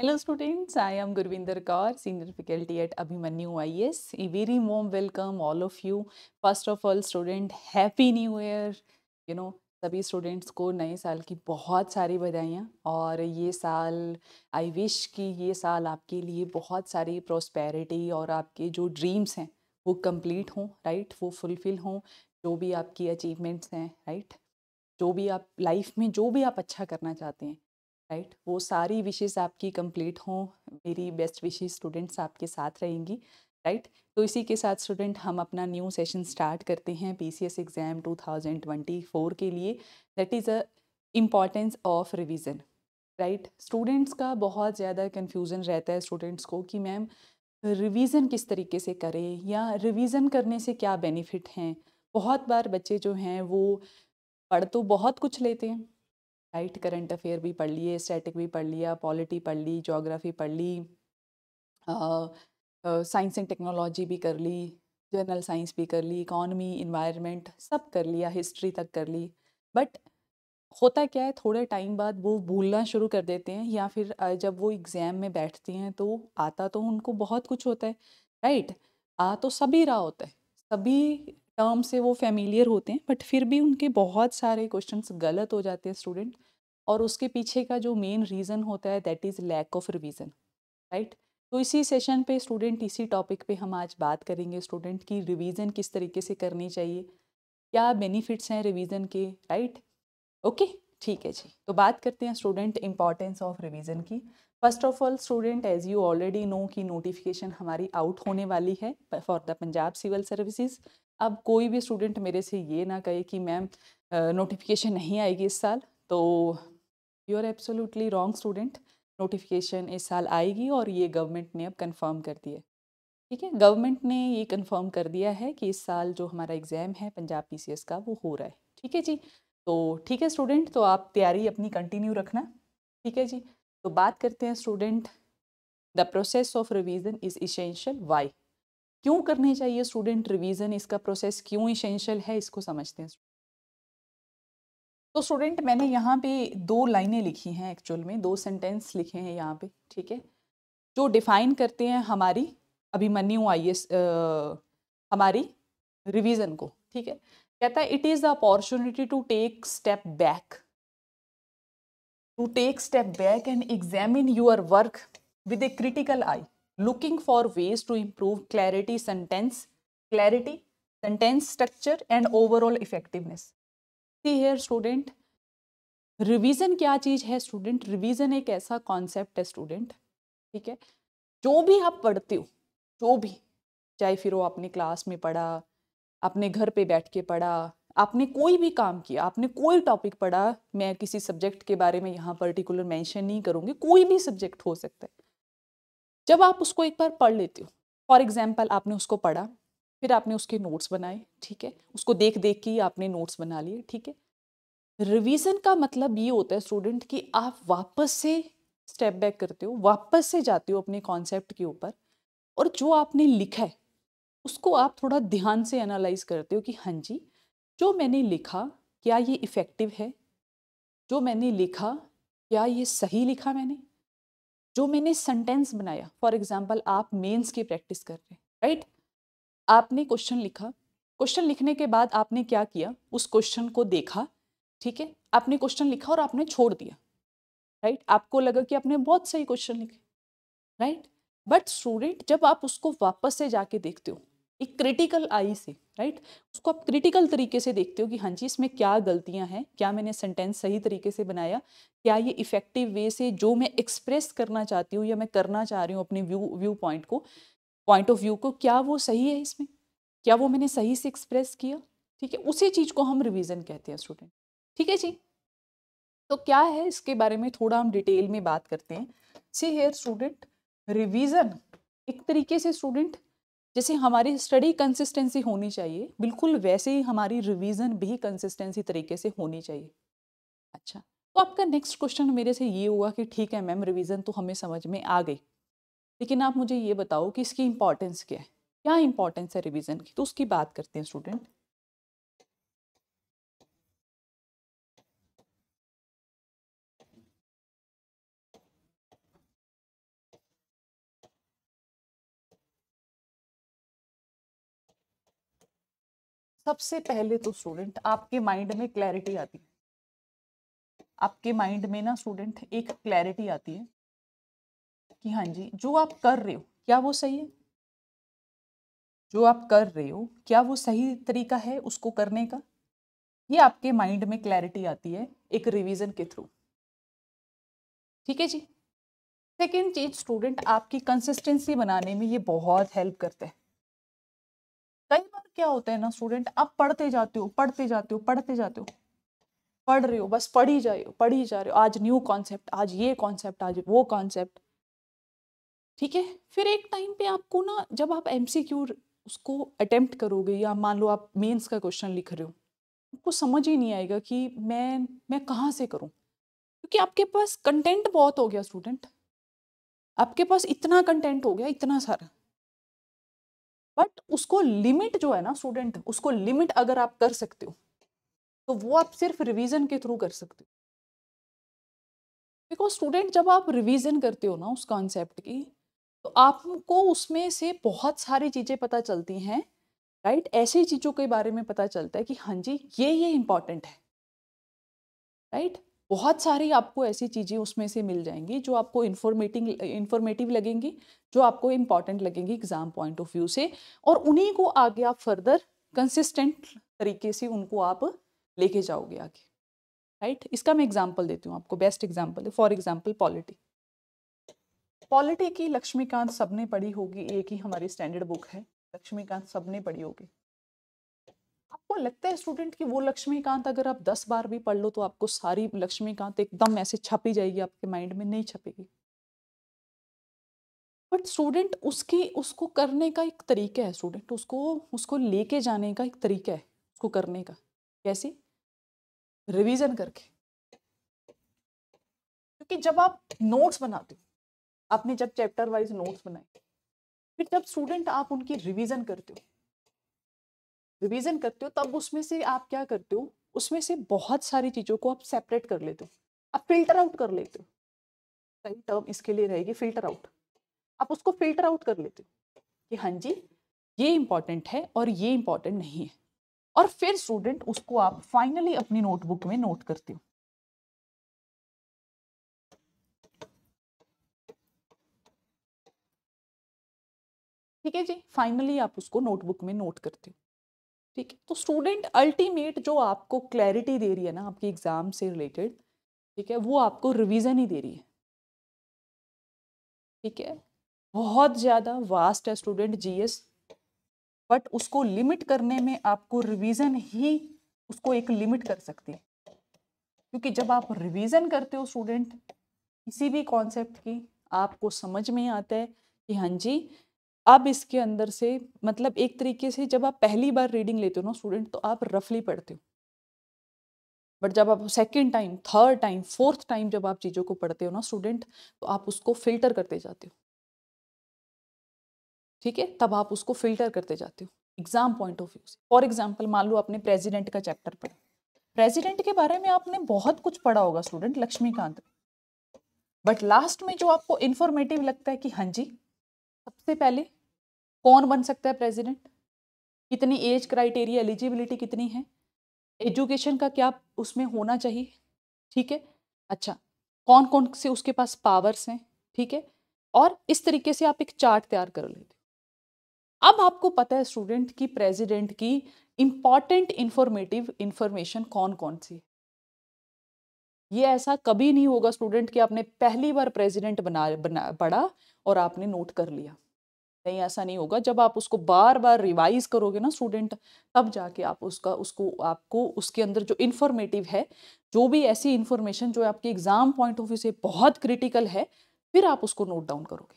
Hello students I am Gurvinder Kaur senior faculty at Abhimanyu I S very warm welcome all of you first of all student happy new year you know सभी स्टूडेंट्स को नए साल की बहुत सारी बधाइयाँ और ये साल आई विश कि ये साल आपके लिए बहुत सारी प्रोस्पेरिटी और आपके जो ड्रीम्स हैं वो कम्प्लीट हों राइट वो फुलफिल हों जो भी आपकी अचीवमेंट्स हैं राइट जो भी आप लाइफ में जो भी आप अच्छा करना चाहते हैं राइट right? वो सारी विशेज़ आपकी कंप्लीट हों मेरी बेस्ट विशेज स्टूडेंट्स आपके साथ रहेंगी राइट right? तो इसी के साथ स्टूडेंट हम अपना न्यू सेशन स्टार्ट करते हैं पीसीएस एग्ज़ाम 2024 के लिए that is a importance of revision right students का बहुत ज़्यादा कन्फ्यूज़न रहता है स्टूडेंट्स को कि मैम रिवीजन किस तरीके से करें या रिवीजन करने से क्या बेनिफिट हैं बहुत बार बच्चे जो हैं वो पढ़ तो बहुत कुछ लेते हैं राइट करंट अफेयर भी पढ़ लिए स्टैटिक भी पढ़ लिया पॉलिटी पढ़ ली जोग्राफ़ी पढ़ ली साइंस एंड टेक्नोलॉजी भी कर ली जनरल साइंस भी कर ली इकॉनमी इन्वायरमेंट सब कर लिया हिस्ट्री तक कर ली बट होता क्या है थोड़े टाइम बाद वो भूलना शुरू कर देते हैं या फिर जब वो एग्ज़ाम में बैठती हैं तो आता तो उनको बहुत कुछ होता है राइट आ तो सभी रहा होता है सभी टर्म से वो फेमिलियर होते हैं बट फिर भी उनके बहुत सारे क्वेश्चन गलत हो जाते हैं स्टूडेंट और उसके पीछे का जो मेन रीज़न होता है that is lack of revision right तो इसी सेशन पे स्टूडेंट इसी टॉपिक पे हम आज बात करेंगे स्टूडेंट की रिवीजन किस तरीके से करनी चाहिए क्या बेनिफिट्स हैं रिवीजन के राइट ओके ठीक है जी तो बात करते हैं स्टूडेंट इम्पॉर्टेंस ऑफ रिवीजन की first of all student as you already know कि नोटिफिकेशन हमारी आउट होने वाली है for the Punjab civil services अब कोई भी स्टूडेंट मेरे से ये ना कहे कि मैम नोटिफिकेशन नहीं आएगी इस साल तो you are absolutely wrong student notification इस साल आएगी और ये गवर्नमेंट ने अब कंफर्म कर दिया ठीक है गवर्नमेंट ने ये कंफर्म कर दिया है कि इस साल जो हमारा एग्ज़ाम है पंजाब पीसीएस का वो हो रहा है ठीक है जी तो ठीक है स्टूडेंट तो आप तैयारी अपनी कंटिन्यू रखना ठीक है जी तो बात करते हैं student the process of revision is essential why क्यों करने चाहिए स्टूडेंट रिवीजन इसका प्रोसेस क्यों इसेंशियल है इसको समझते हैं तो स्टूडेंट मैंने यहाँ पे दो लाइनें लिखी हैं एक्चुअल में दो सेंटेंस लिखे हैं यहाँ पे ठीक है जो डिफाइन करते हैं हमारी अभिमन्यु आई एस हमारी रिवीजन को ठीक है कहता है it is the opportunity to take step back to take step back and examine your work with a critical eye looking for ways to improve clarity sentence clarity sentence structure and overall effectiveness see here student revision क्या चीज़ है student revision एक ऐसा concept है student ठीक है जो भी आप पढ़ते हो जो भी चाहे फिर वो आपने क्लास में पढ़ा अपने घर पे बैठ के पढ़ा आपने कोई भी काम किया आपने कोई टॉपिक पढ़ा मैं किसी सब्जेक्ट के बारे में यहाँ पर्टिकुलर मेंशन नहीं करूँगी कोई भी सब्जेक्ट हो सकता है जब आप उसको एक बार पढ़ लेते हो फॉर एग्जाम्पल आपने उसको पढ़ा फिर आपने उसके नोट्स बनाए ठीक है उसको देख देख के आपने नोट्स बना लिए ठीक है रिवीजन का मतलब ये होता है स्टूडेंट कि आप वापस से स्टेप बैक करते हो वापस से जाते हो अपने कॉन्सेप्ट के ऊपर और जो आपने लिखा है उसको आप थोड़ा ध्यान से एनालाइज करते हो कि हाँ जी जो मैंने लिखा क्या ये इफ़ेक्टिव है जो मैंने लिखा क्या ये सही लिखा मैंने जो मैंने सेंटेंस बनाया फॉर एग्जाम्पल आप मेन्स की प्रैक्टिस कर रहे हैं राइट आपने क्वेश्चन लिखा क्वेश्चन लिखने के बाद आपने क्या किया उस क्वेश्चन को देखा ठीक है आपने क्वेश्चन लिखा और आपने छोड़ दिया राइट आपको लगा कि आपने बहुत सही क्वेश्चन लिखे राइट बट स्टूडेंट जब आप उसको वापस से जाके देखते हो एक क्रिटिकल आई से राइट उसको आप क्रिटिकल तरीके से देखते हो कि हाँ जी इसमें क्या गलतियां हैं क्या मैंने सेंटेंस सही तरीके से बनाया क्या ये इफेक्टिव वे से जो मैं एक्सप्रेस करना चाहती हूँ या मैं करना चाह रही हूँ अपने व्यू व्यू पॉइंट को पॉइंट ऑफ व्यू को क्या वो सही है इसमें क्या वो मैंने सही से एक्सप्रेस किया ठीक है उसी चीज़ को हम रिविज़न कहते हैं स्टूडेंट ठीक है जी तो क्या है इसके बारे में थोड़ा हम डिटेल में बात करते हैं सी हेयर स्टूडेंट रिविज़न एक तरीके से स्टूडेंट जैसे हमारी स्टडी कंसिस्टेंसी होनी चाहिए बिल्कुल वैसे ही हमारी रिवीजन भी कंसिस्टेंसी तरीके से होनी चाहिए अच्छा तो आपका नेक्स्ट क्वेश्चन मेरे से ये हुआ कि ठीक है मैम रिवीजन तो हमें समझ में आ गई लेकिन आप मुझे ये बताओ कि इसकी इम्पॉर्टेंस क्या है क्या इम्पॉर्टेंस है रिवीजन की तो उसकी बात करते हैं स्टूडेंट सबसे पहले तो स्टूडेंट आपके माइंड में क्लैरिटी आती है आपके माइंड में ना स्टूडेंट एक क्लैरिटी आती है कि हाँ जी जो आप कर रहे हो क्या वो सही है जो आप कर रहे हो क्या वो सही तरीका है उसको करने का ये आपके माइंड में क्लैरिटी आती है एक रिवीजन के थ्रू ठीक है जी सेकेंड चीज स्टूडेंट आपकी कंसिस्टेंसी बनाने में ये बहुत हेल्प करते हैं क्या होता है ना स्टूडेंट आप पढ़ते जाते हो पढ़ते जाते हो पढ़ते जाते हो पढ़ रहे हो बस पढ़ी ही जाए पढ़ पढ़ी जा रहे हो आज न्यू कॉन्सेप्ट आज ये कॉन्सेप्ट आज वो कॉन्सेप्ट ठीक है फिर एक टाइम पे आपको ना जब आप एम उसको अटेम्प्ट करोगे या मान लो आप मेंस का क्वेश्चन लिख रहे हो आपको समझ ही नहीं आएगा कि मैं मैं कहाँ से करूँ क्योंकि आपके पास कंटेंट बहुत हो गया स्टूडेंट आपके पास इतना कंटेंट हो गया इतना सारा बट उसको लिमिट जो है ना स्टूडेंट उसको लिमिट अगर आप कर सकते हो तो वो आप सिर्फ रिवीजन के थ्रू कर सकते हो बिकॉज स्टूडेंट जब आप रिवीजन करते हो ना उस कॉन्सेप्ट की तो आपको उसमें से बहुत सारी चीज़ें पता चलती हैं राइट ऐसी चीज़ों के बारे में पता चलता है कि हाँ जी ये ये इम्पॉर्टेंट है राइट बहुत सारी आपको ऐसी चीज़ें उसमें से मिल जाएंगी जो आपको इन्फॉर्मेटिंग इन्फॉर्मेटिव लगेंगी जो आपको इम्पॉर्टेंट लगेंगी एग्ज़ाम पॉइंट ऑफ व्यू से और उन्हीं को आगे आप फर्दर कंसिस्टेंट तरीके से उनको आप लेके जाओगे आगे राइट right? इसका मैं एग्जाम्पल देती हूँ आपको बेस्ट एग्जाम्पल है फॉर एग्जाम्पल पॉलिटी पॉलिटी की लक्ष्मीकांत सबने पढ़ी होगी एक ही हमारी स्टैंडर्ड बुक है लक्ष्मीकांत सबने पढ़ी होगी वो लगता है स्टूडेंट कि वो लक्ष्मीकांत अगर आप दस बार भी पढ़ लो तो आपको सारी लक्ष्मीकांत एकदम ऐसे छपी जाएगी आपके माइंड में नहीं छपेगी बट स्टूडेंट उसकी उसको करने का एक तरीका है स्टूडेंट उसको उसको लेके जाने का एक तरीका है उसको करने का कैसे रिविजन करके क्योंकि जब आप नोट्स बनाते हो आपने जब चैप्टर वाइज नोट्स बनाए फिर जब स्टूडेंट आप उनकी रिवीजन करते हो रिवीजन करते हो तब उसमें से आप क्या करते हो उसमें से बहुत सारी चीज़ों को आप सेपरेट कर लेते हो आप फिल्टर आउट कर लेते हो सही टर्म इसके लिए रहेगी फिल्टर आउट आप उसको फिल्टर आउट कर लेते हो कि हाँ जी ये इंपॉर्टेंट है और ये इंपॉर्टेंट नहीं है और फिर स्टूडेंट उसको आप फाइनली अपनी नोटबुक में नोट करते हो ठीक है जी फाइनली आप उसको नोटबुक में नोट करते हो ठीक है तो स्टूडेंट अल्टीमेट जो आपको क्लैरिटी दे रही है ना आपके एग्ज़ाम से रिलेटेड ठीक है वो आपको रिवीजन ही दे रही है ठीक है बहुत ज़्यादा वास्ट है स्टूडेंट जीएस बट उसको लिमिट करने में आपको रिवीजन ही उसको एक लिमिट कर सकती है क्योंकि जब आप रिवीजन करते हो स्टूडेंट किसी भी कॉन्सेप्ट की आपको समझ में आता है कि हाँ जी अब इसके अंदर से मतलब एक तरीके से जब आप पहली बार रीडिंग लेते हो ना स्टूडेंट तो आप रफली पढ़ते हो बट जब आप second time third time fourth time जब आप चीज़ों को पढ़ते हो ना स्टूडेंट तो आप उसको फिल्टर करते जाते हो ठीक है तब आप उसको फिल्टर करते जाते हो एग्जाम पॉइंट ऑफ व्यू से फॉर एग्जाम्पल मान लो आपने प्रेजिडेंट का चैप्टर पढ़ा प्रेजिडेंट के बारे में आपने बहुत कुछ पढ़ा होगा स्टूडेंट लक्ष्मीकांत बट लास्ट में जो आपको इन्फॉर्मेटिव लगता है कि हाँ जी सबसे पहले कौन बन सकता है प्रेसिडेंट कितनी एज क्राइटेरिया एलिजिबिलिटी कितनी है एजुकेशन का क्या उसमें होना चाहिए ठीक है अच्छा कौन कौन से उसके पास पावर्स हैं ठीक है और इस तरीके से आप एक चार्ट तैयार कर लेते अब आपको पता है स्टूडेंट की प्रेसिडेंट की इम्पॉर्टेंट इंफॉर्मेटिव इंफॉर्मेशन कौन कौन सी है ये ऐसा कभी नहीं होगा स्टूडेंट कि आपने पहली बार प्रेसिडेंट बना बना पढ़ा और आपने नोट कर लिया नहीं ऐसा नहीं होगा जब आप उसको बार बार रिवाइज करोगे ना स्टूडेंट तब जाके आप उसका उसको आपको उसके अंदर जो इन्फॉर्मेटिव है जो भी ऐसी इन्फॉर्मेशन जो आपके एग्जाम पॉइंट ऑफ व्यू से बहुत क्रिटिकल है फिर आप उसको नोट डाउन करोगे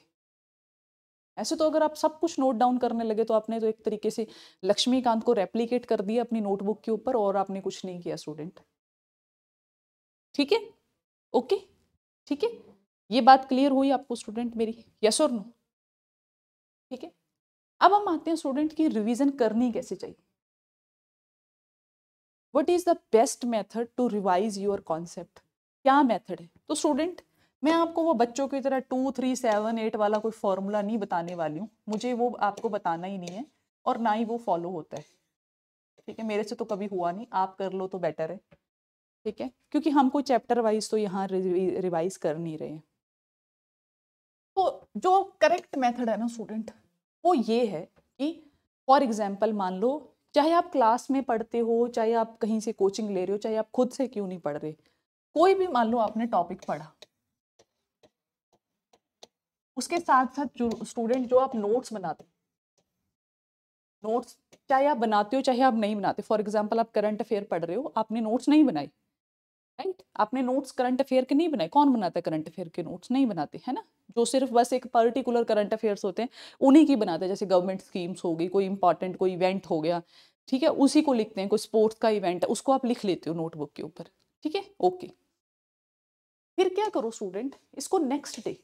ऐसे तो अगर आप सब कुछ नोट डाउन करने लगे तो आपने तो एक तरीके से लक्ष्मीकांत को रेप्लीकेट कर दिया अपनी नोटबुक के ऊपर और आपने कुछ नहीं किया स्टूडेंट ठीक है ओके ठीक है ये बात क्लियर हुई आपको स्टूडेंट मेरी यस और नो ठीक है अब हम आते हैं स्टूडेंट की रिवीजन करनी कैसे चाहिए what is the best method to revise your concept क्या मेथड है तो स्टूडेंट मैं आपको वो बच्चों की तरह टू थ्री सेवन एट वाला कोई फॉर्मूला नहीं बताने वाली हूँ मुझे वो आपको बताना ही नहीं है और ना ही वो फॉलो होता है ठीक है मेरे से तो कभी हुआ नहीं आप कर लो तो बेटर है ठीक है क्योंकि हम कोई चैप्टर वाइज तो यहाँ रिवाइज कर नहीं रहे हैं तो जो करेक्ट मेथड है ना स्टूडेंट वो ये है कि फॉर एग्ज़ाम्पल मान लो चाहे आप क्लास में पढ़ते हो चाहे आप कहीं से कोचिंग ले रहे हो चाहे आप खुद से क्यों नहीं पढ़ रहे कोई भी मान लो आपने टॉपिक पढ़ा उसके साथ साथ स्टूडेंट जो आप नोट्स बनाते नोट्स चाहे आप बनाते हो चाहे आप नहीं बनाते फॉर एग्जाम्पल आप करंट अफेयर पढ़ रहे हो आपने नोट्स नहीं बनाई राइट आपने नोट्स करंट अफेयर के नहीं बनाए कौन बनाता है करंट अफेयर के नोट्स नहीं बनाते है ना जो सिर्फ बस एक पर्टिकुलर करंट अफेयर्स होते हैं उन्हीं की बनाते हैं जैसे गवर्नमेंट स्कीम्स हो गई कोई इंपॉर्टेंट कोई इवेंट हो गया ठीक है उसी को लिखते हैं कोई स्पोर्ट्स का इवेंट है उसको आप लिख लेते हो नोटबुक के ऊपर ठीक है ओके फिर क्या करो स्टूडेंट इसको नेक्स्ट डे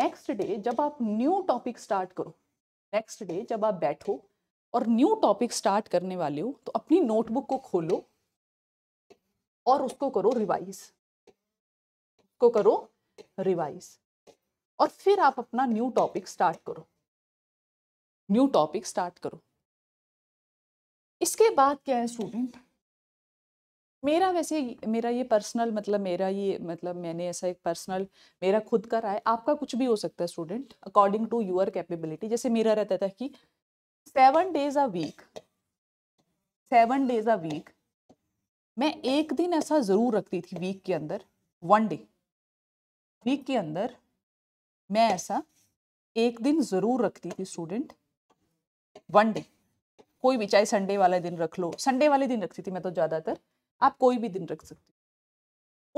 नेक्स्ट डे जब आप न्यू टॉपिक स्टार्ट करो नेक्स्ट डे जब आप बैठो और न्यू टॉपिक स्टार्ट करने वाले हो तो अपनी नोटबुक को खोलो और उसको करो रिवाइज को करो रिवाइज और फिर आप अपना न्यू टॉपिक स्टार्ट करो न्यू टॉपिक स्टार्ट करो इसके बाद क्या है स्टूडेंट मेरा वैसे मेरा ये पर्सनल मतलब मेरा ये मतलब मैंने ऐसा एक पर्सनल मेरा खुद का राय आपका कुछ भी हो सकता है student according to your capability जैसे मेरा रहता था कि seven days a week seven days a week मैं एक दिन ऐसा ज़रूर रखती थी वीक के अंदर वन डे वीक के अंदर मैं ऐसा एक दिन ज़रूर रखती थी स्टूडेंट वन डे कोई भी चाहे संडे वाले दिन रख लो संडे वाले दिन रखती थी मैं तो ज़्यादातर आप कोई भी दिन रख सकते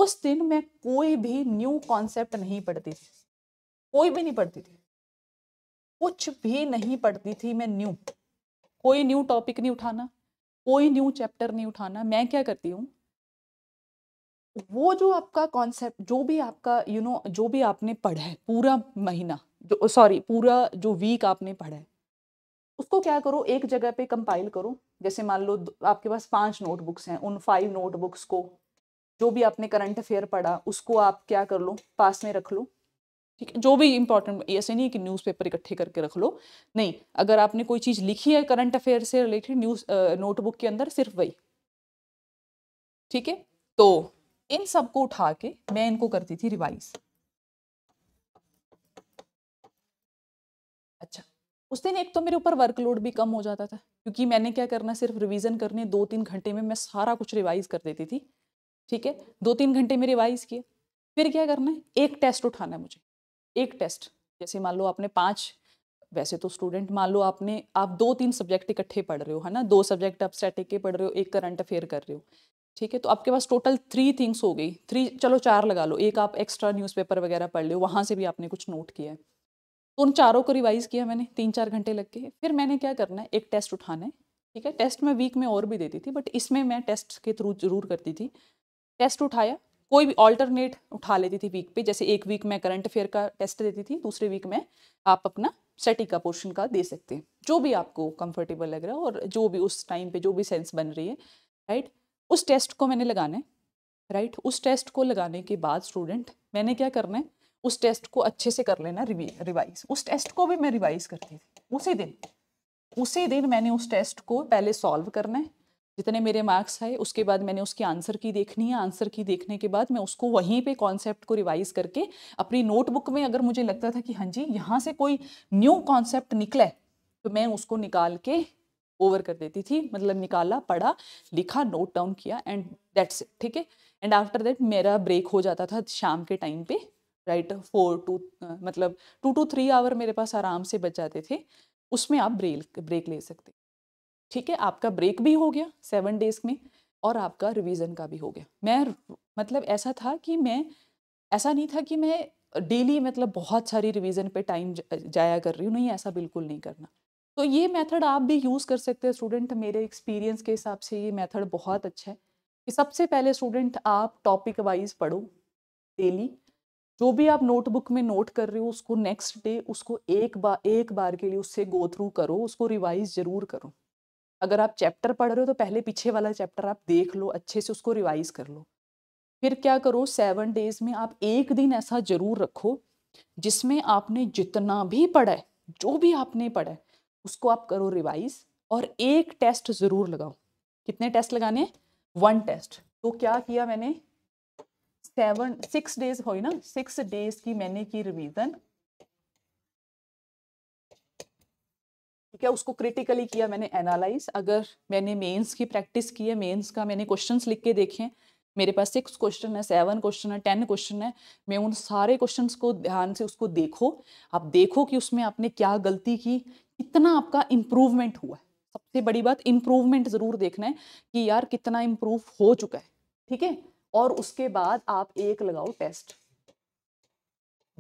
उस दिन मैं कोई भी न्यू कॉन्सेप्ट नहीं पढ़ती थी कोई भी नहीं पढ़ती थी कुछ भी नहीं पढ़ती थी मैं न्यू कोई न्यू टॉपिक नहीं उठाना कोई न्यू चैप्टर नहीं उठाना मैं क्या करती हूँ वो जो आपका कॉन्सेप्ट जो भी आपका यू you नो know, जो भी आपने पढ़ा है पूरा महीना जो सॉरी पूरा जो वीक आपने पढ़ा है उसको क्या करो एक जगह पे कंपाइल करो जैसे मान लो आपके पास पांच नोटबुक्स हैं उन फाइव नोटबुक्स को जो भी आपने करंट अफेयर पढ़ा उसको आप क्या कर लो पास में रख लो ठीक है जो भी इंपॉर्टेंट ऐसे नहीं कि न्यूज़पेपर इकट्ठे करके रख लो नहीं अगर आपने कोई चीज़ लिखी है करंट अफेयर से रिलेटेड न्यूज़ नोटबुक के अंदर सिर्फ वही ठीक है तो इन सबको उठा के मैं इनको करती थी रिवाइज अच्छा उस दिन एक तो मेरे ऊपर वर्कलोड भी कम हो जाता था क्योंकि मैंने क्या करना सिर्फ रिवीजन करने दो तीन घंटे में मैं सारा कुछ रिवाइज कर देती थी ठीक है दो तीन घंटे में रिवाइज किया फिर क्या करना है एक टेस्ट उठाना है मुझे एक टेस्ट जैसे मान लो आपने पाँच वैसे तो स्टूडेंट मान लो आपने आप दो तीन सब्जेक्ट इकट्ठे पढ़ रहे हो है ना दो सब्जेक्ट आप स्टैटिक के पढ़ रहे हो एक करंट अफेयर कर रहे हो ठीक है तो आपके पास टोटल थ्री थिंग्स हो गई थ्री चलो चार लगा लो एक आप एक्स्ट्रा न्यूज़पेपर वगैरह पढ़ लो वहाँ से भी आपने कुछ नोट किया है तो उन चारों को रिवाइज़ किया मैंने तीन चार घंटे लग गए फिर मैंने क्या करना है एक टेस्ट उठाना है ठीक है टेस्ट मैं वीक में और भी देती थी बट इसमें मैं टेस्ट के थ्रू जरूर करती थी टेस्ट उठाया कोई भी ऑल्टरनेट उठा लेती थी वीक पे जैसे एक वीक मैं करंट अफेयर का टेस्ट देती थी दूसरे वीक में आप अपना स्टडी का पोर्शन का दे सकते हैं जो भी आपको कंफर्टेबल लग रहा है और जो भी उस टाइम पे जो भी सेंस बन रही है राइट उस टेस्ट को मैंने लगाना है राइट उस टेस्ट को लगाने के बाद स्टूडेंट मैंने क्या करना है उस टेस्ट को अच्छे से कर लेना रिवाइज उस टेस्ट को भी मैं रिवाइज करती थी उसी दिन उसी दिन मैंने उस टेस्ट को पहले सॉल्व करना है जितने मेरे मार्क्स आए उसके बाद मैंने उसकी आंसर की देखनी है आंसर की देखने के बाद मैं उसको वहीं पे कॉन्सेप्ट को रिवाइज करके अपनी नोटबुक में अगर मुझे लगता था कि हाँ जी यहाँ से कोई न्यू कॉन्सेप्ट निकले तो मैं उसको निकाल के ओवर कर देती थी मतलब निकाला पढ़ा लिखा नोट डाउन किया एंड दैट्स ठीक है एंड आफ्टर दैट मेरा ब्रेक हो जाता था शाम के टाइम पे राइट फोर टू मतलब टू टू थ्री आवर मेरे पास आराम से बच जाते थे उसमें आप ब्रेक ब्रेक ले सकते ठीक है आपका ब्रेक भी हो गया सेवन डेज में और आपका रिवीजन का भी हो गया मैं मतलब ऐसा था कि मैं ऐसा नहीं था कि मैं डेली मतलब बहुत सारी रिवीजन पे टाइम जाया कर रही हूँ नहीं ऐसा बिल्कुल नहीं करना तो ये मेथड आप भी यूज़ कर सकते हैं स्टूडेंट मेरे एक्सपीरियंस के हिसाब से ये मेथड बहुत अच्छा है कि सबसे पहले स्टूडेंट आप टॉपिक वाइज पढ़ो डेली जो भी आप नोटबुक में नोट कर रहे हो उसको नेक्स्ट डे उसको एक बार एक बार के लिए उससे गो थ्रू करो उसको रिवाइज जरूर करो अगर आप चैप्टर पढ़ रहे हो तो पहले पीछे वाला चैप्टर आप देख लो अच्छे से उसको रिवाइज कर लो फिर क्या करो सेवन डेज में आप एक दिन ऐसा जरूर रखो जिसमें आपने जितना भी पढ़ा है जो भी आपने पढ़ा है उसको आप करो रिवाइज और एक टेस्ट ज़रूर लगाओ कितने टेस्ट लगाने वन टेस्ट तो क्या किया मैंने सेवन सिक्स डेज हो ना सिक्स डेज की मैंने की रिवीजन ठीक उसको क्रिटिकली किया मैंने एनालाइज अगर मैंने मेंस की प्रैक्टिस की है मेंस का मैंने क्वेश्चंस लिख के देखे मेरे पास सिक्स क्वेश्चन है सेवन क्वेश्चन है टेन क्वेश्चन है मैं उन सारे क्वेश्चन को ध्यान से उसको देखो आप देखो कि उसमें आपने क्या गलती की कितना आपका इम्प्रूवमेंट हुआ है सबसे बड़ी बात इम्प्रूवमेंट ज़रूर देखना है कि यार कितना इम्प्रूव हो चुका है ठीक है और उसके बाद आप एक लगाओ टेस्ट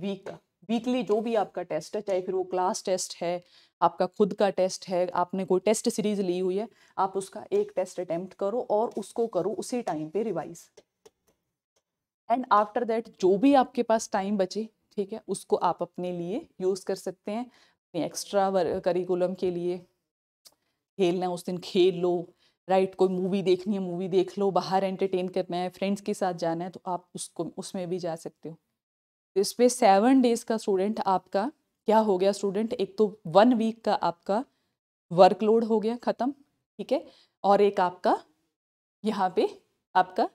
वीक का वीकली जो भी आपका टेस्ट है चाहे फिर वो क्लास टेस्ट है आपका खुद का टेस्ट है आपने कोई टेस्ट सीरीज ली हुई है आप उसका एक टेस्ट अटेम्प्ट करो और उसको करो उसी टाइम पे रिवाइज एंड आफ्टर दैट जो भी आपके पास टाइम बचे ठीक है उसको आप अपने लिए यूज़ कर सकते हैं अपने एक्स्ट्रा करिकुलम के लिए खेलना है उस दिन खेल लो राइट कोई मूवी देखनी है मूवी देख लो बाहर एंटरटेन करना है फ्रेंड्स के साथ जाना है तो आप उसको उसमें भी जा सकते हो इस पर सेवन डेज का स्टूडेंट आपका क्या हो गया स्टूडेंट एक तो वन वीक का आपका वर्कलोड हो गया ख़त्म ठीक है और एक आपका यहाँ पे आपका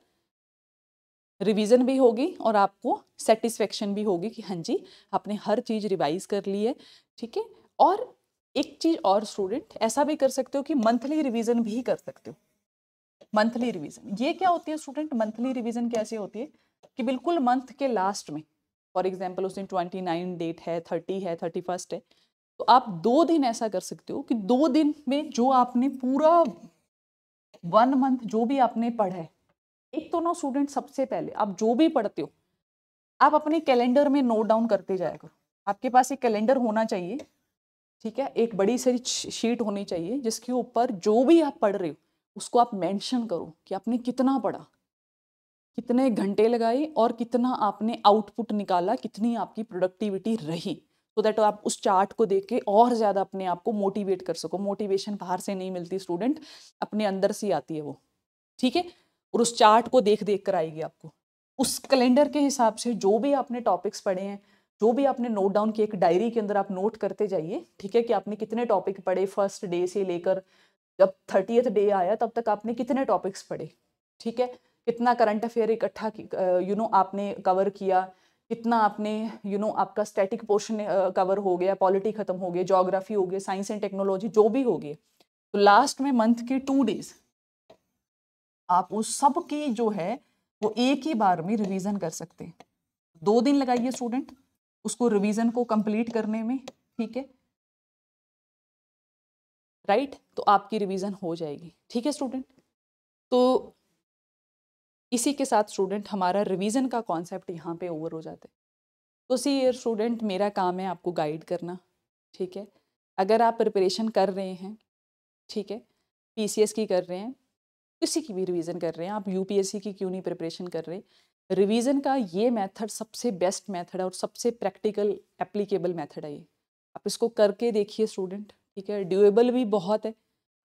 रिवीजन भी होगी और आपको सेटिस्फेक्शन भी होगी कि हाँ जी आपने हर चीज़ रिवाइज कर ली है ठीक है और एक चीज़ और स्टूडेंट ऐसा भी कर सकते हो कि मंथली रिवीजन भी कर सकते हो मंथली रिवीजन ये क्या होती है स्टूडेंट मंथली रिवीजन कैसे होती है कि बिल्कुल मंथ के लास्ट में फॉर एग्जाम्पल उस दिन ट्वेंटी नाइन डेट है थर्टी है थर्टी फर्स्ट है तो आप दो दिन ऐसा कर सकते हो कि दो दिन में जो आपने पूरा वन मंथ जो भी आपने पढ़ा है एक तो ना स्टूडेंट सबसे पहले आप जो भी पढ़ते हो आप अपने कैलेंडर में नोट डाउन करते जाया करो आपके पास एक कैलेंडर होना चाहिए ठीक है एक बड़ी सारी शीट होनी चाहिए जिसके ऊपर जो भी आप पढ़ रहे हो उसको आप मेंशन करो कि आपने कितना पढ़ा कितने घंटे लगाए और कितना आपने आउटपुट निकाला कितनी आपकी प्रोडक्टिविटी रही सो तो दैट आप उस चार्ट को देख के और ज़्यादा अपने आप को मोटिवेट कर सको मोटिवेशन बाहर से नहीं मिलती स्टूडेंट अपने अंदर से आती है वो ठीक है और उस चार्ट को देख देख कर आएगी आपको उस कैलेंडर के हिसाब से जो भी आपने टॉपिक्स पढ़े हैं जो भी आपने नोट डाउन की एक डायरी के अंदर आप नोट करते जाइए ठीक है कि आपने कितने टॉपिक पढ़े फर्स्ट डे से लेकर जब थर्टियथ डे आया तब तक आपने कितने टॉपिक्स पढ़े ठीक है कितना करंट अफेयर इकट्ठा यू नो आपने कवर किया कितना आपने यू you नो know, आपका स्टैटिक पोर्शन कवर हो गया पॉलिटी खत्म हो गया जोग्राफी हो गई साइंस एंड टेक्नोलॉजी जो भी होगी तो लास्ट में मंथ के टू डेज आप उस सब की जो है वो एक ही बार में रिवीजन कर सकते हैं दो दिन लगाइए स्टूडेंट उसको रिवीजन को कंप्लीट करने में ठीक है राइट right? तो आपकी रिवीजन हो जाएगी ठीक है स्टूडेंट तो इसी के साथ स्टूडेंट हमारा रिवीजन का कॉन्सेप्ट यहाँ पे ओवर हो जाता है तो सी ईयर स्टूडेंट मेरा काम है आपको गाइड करना ठीक है अगर आप प्रिपरेशन कर रहे हैं ठीक है पीसीएस की कर रहे हैं किसी की भी रिवीजन कर रहे हैं आप यूपीएससी की क्यों नहीं प्रिपरेशन कर रहे रिवीजन का ये मेथड सबसे बेस्ट मेथड है और सबसे प्रैक्टिकल एप्लीकेबल मेथड है ये आप इसको करके देखिए स्टूडेंट ठीक है ड्यूएबल भी बहुत है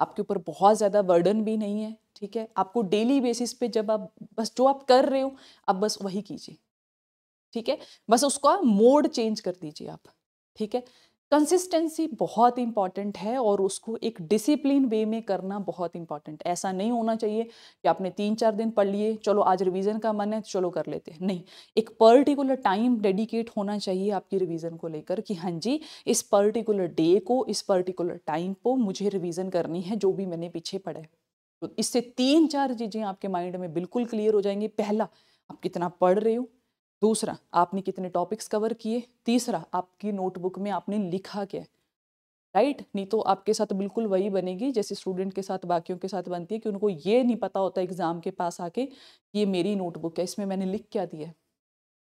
आपके ऊपर बहुत ज़्यादा वर्डन भी नहीं है ठीक है आपको डेली बेसिस पे जब आप बस जो आप कर रहे हो आप बस वही कीजिए ठीक है बस उसका मोड चेंज कर दीजिए आप ठीक है कंसिस्टेंसी बहुत इंपॉर्टेंट है और उसको एक डिसिप्लिन वे में करना बहुत इंपॉर्टेंट ऐसा नहीं होना चाहिए कि आपने तीन चार दिन पढ़ लिए चलो आज रिवीजन का मन है चलो कर लेते हैं नहीं एक पर्टिकुलर टाइम डेडिकेट होना चाहिए आपकी रिवीजन को लेकर कि हाँ जी इस पर्टिकुलर डे को इस पर्टिकुलर टाइम को मुझे रिविज़न करनी है जो भी मैंने पीछे पढ़ा है तो इससे तीन चार चीज़ें आपके माइंड में बिल्कुल क्लियर हो जाएंगी पहला आप कितना पढ़ रहे हो दूसरा आपने कितने टॉपिक्स कवर किए तीसरा आपकी नोटबुक में आपने लिखा क्या है राइट नहीं तो आपके साथ बिल्कुल वही बनेगी जैसे स्टूडेंट के साथ बाकियों के साथ बनती है कि उनको ये नहीं पता होता एग्ज़ाम के पास आके ये मेरी नोटबुक है इसमें मैंने लिख क्या दिया है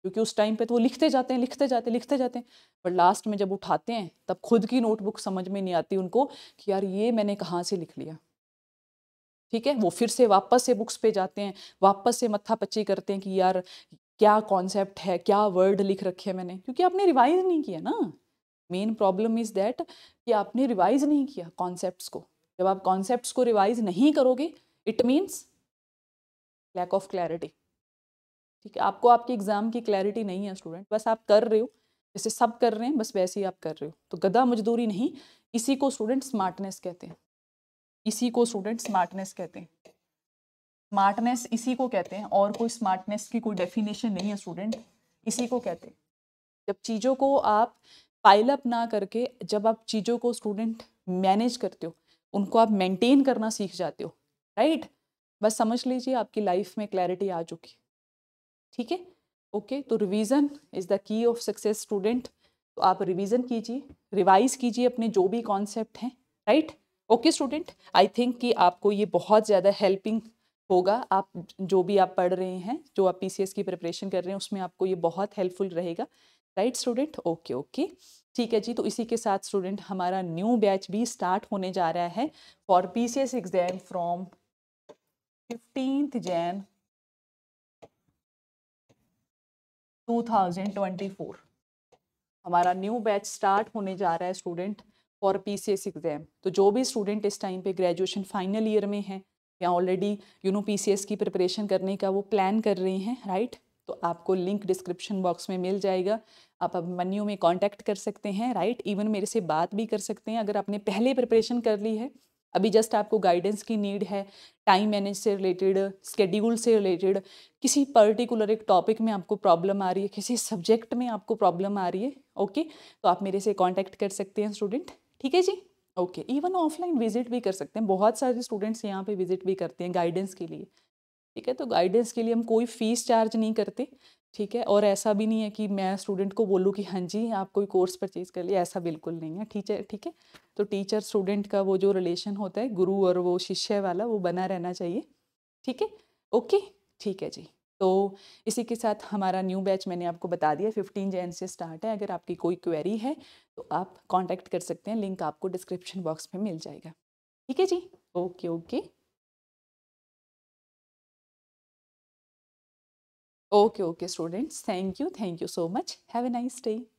क्योंकि उस टाइम पे तो वो लिखते जाते हैं लिखते जाते हैं लिखते जाते हैं बट लास्ट में जब उठाते हैं तब खुद की नोटबुक समझ में नहीं आती उनको कि यार ये मैंने कहाँ से लिख लिया ठीक है वो फिर से वापस से बुक्स पे जाते हैं वापस से मत्था पच्ची करते हैं कि यार क्या कॉन्सेप्ट है क्या वर्ड लिख रखे हैं मैंने क्योंकि आपने रिवाइज नहीं किया ना मेन प्रॉब्लम इज़ दैट कि आपने रिवाइज नहीं किया कॉन्सेप्ट्स को जब आप कॉन्सेप्ट्स को रिवाइज नहीं करोगे it means lack of clarity ठीक है आपको आपके एग्ज़ाम की क्लैरिटी नहीं है स्टूडेंट बस आप कर रहे हो जैसे सब कर रहे हैं बस वैसे ही आप कर रहे हो तो गदा मजदूरी नहीं इसी को स्टूडेंट स्मार्टनेस कहते हैं इसी को स्टूडेंट स्मार्टनेस कहते हैं स्मार्टनेस इसी को कहते हैं और कोई स्मार्टनेस की कोई डेफिनेशन नहीं है स्टूडेंट इसी को कहते हैं जब चीज़ों को आप पाइल अप ना करके जब आप चीज़ों को स्टूडेंट मैनेज करते हो उनको आप मेंटेन करना सीख जाते हो राइट बस समझ लीजिए आपकी लाइफ में क्लैरिटी आ चुकी ठीक है ओके तो revision is the key of success student तो आप रिवीजन कीजिए रिवाइज कीजिए अपने जो भी कॉन्सेप्ट हैं right okay student I think कि आपको ये बहुत ज़्यादा हेल्पिंग होगा आप जो भी आप पढ़ रहे हैं जो आप पीसीएस की प्रिपरेशन कर रहे हैं उसमें आपको ये बहुत हेल्पफुल रहेगा राइट स्टूडेंट ओके ओके ठीक है जी तो इसी के साथ स्टूडेंट हमारा न्यू बैच भी स्टार्ट होने जा रहा है for PCS exam from fifteenth Jan 2024 हमारा न्यू बैच स्टार्ट होने जा रहा है स्टूडेंट फॉर पीसीएस एग्जाम तो जो भी स्टूडेंट इस टाइम पे ग्रेजुएशन फाइनल ईयर में है या ऑलरेडी यू नो पी की प्रिपरेशन करने का वो प्लान कर रही हैं राइट तो आपको लिंक डिस्क्रिप्शन बॉक्स में मिल जाएगा आप अभिमन्यू में कांटेक्ट कर सकते हैं राइट इवन मेरे से बात भी कर सकते हैं अगर आपने पहले प्रिपरेशन कर ली है अभी जस्ट आपको गाइडेंस की नीड है टाइम मैनेज से रिलेटेड स्केड्यूल से रिलेटेड किसी पर्टिकुलर एक टॉपिक में आपको प्रॉब्लम आ रही है किसी सब्जेक्ट में आपको प्रॉब्लम आ रही है ओके तो आप मेरे से कॉन्टैक्ट कर सकते हैं स्टूडेंट ठीक है जी ओके इवन ऑफलाइन विजिट भी कर सकते हैं बहुत सारे स्टूडेंट्स यहाँ पे विजिट भी करते हैं गाइडेंस के लिए ठीक है तो गाइडेंस के लिए हम कोई फीस चार्ज नहीं करते ठीक है और ऐसा भी नहीं है कि मैं स्टूडेंट को बोलूँ कि हाँ जी आप कोई कोर्स परचेज कर लिए ऐसा बिल्कुल नहीं है ठीक है ठीक है तो टीचर स्टूडेंट का वो जो रिलेशन होता है गुरु और वो शिष्य वाला वो बना रहना चाहिए ठीक है ओके ठीक है जी तो इसी के साथ हमारा न्यू बैच मैंने आपको बता दिया फिफ्टीन जैन से स्टार्ट है अगर आपकी कोई क्वेरी है तो आप कॉन्टैक्ट कर सकते हैं लिंक आपको डिस्क्रिप्शन बॉक्स में मिल जाएगा ठीक है जी okay okay okay okay students thank you thank you so much have a nice day